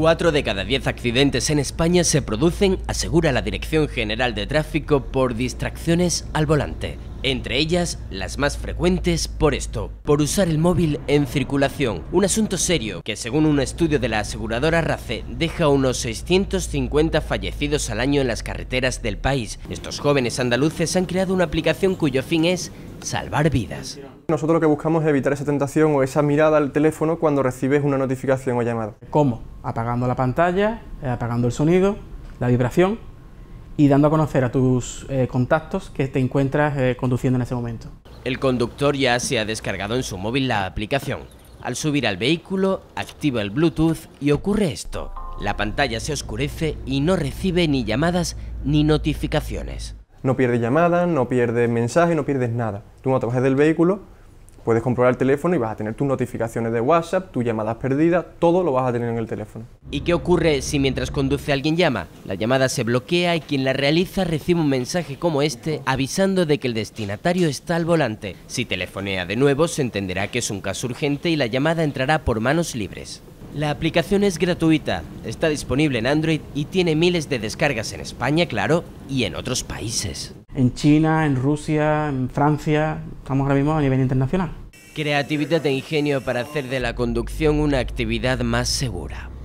4 de cada 10 accidentes en España se producen, asegura la Dirección General de Tráfico, por distracciones al volante. Entre ellas, las más frecuentes por esto, por usar el móvil en circulación, un asunto serio que según un estudio de la aseguradora RACE deja unos 650 fallecidos al año en las carreteras del país. Estos jóvenes andaluces han creado una aplicación cuyo fin es salvar vidas. Nosotros lo que buscamos es evitar esa tentación o esa mirada al teléfono cuando recibes una notificación o llamada. ¿Cómo? Apagando la pantalla, eh, apagando el sonido, la vibración y dando a conocer a tus eh, contactos que te encuentras eh, conduciendo en ese momento. El conductor ya se ha descargado en su móvil la aplicación. Al subir al vehículo, activa el Bluetooth y ocurre esto. La pantalla se oscurece y no recibe ni llamadas ni notificaciones no pierdes llamadas, no pierdes mensaje, no pierdes nada. Tú no te bajes del vehículo puedes comprobar el teléfono y vas a tener tus notificaciones de WhatsApp, tus llamadas perdidas, todo lo vas a tener en el teléfono. ¿Y qué ocurre si mientras conduce alguien llama? La llamada se bloquea y quien la realiza recibe un mensaje como este avisando de que el destinatario está al volante. Si telefonea de nuevo se entenderá que es un caso urgente y la llamada entrará por manos libres. La aplicación es gratuita, está disponible en Android y tiene miles de descargas en España, claro, y en otros países. En China, en Rusia, en Francia, estamos ahora mismo a nivel internacional. Creatividad e ingenio para hacer de la conducción una actividad más segura.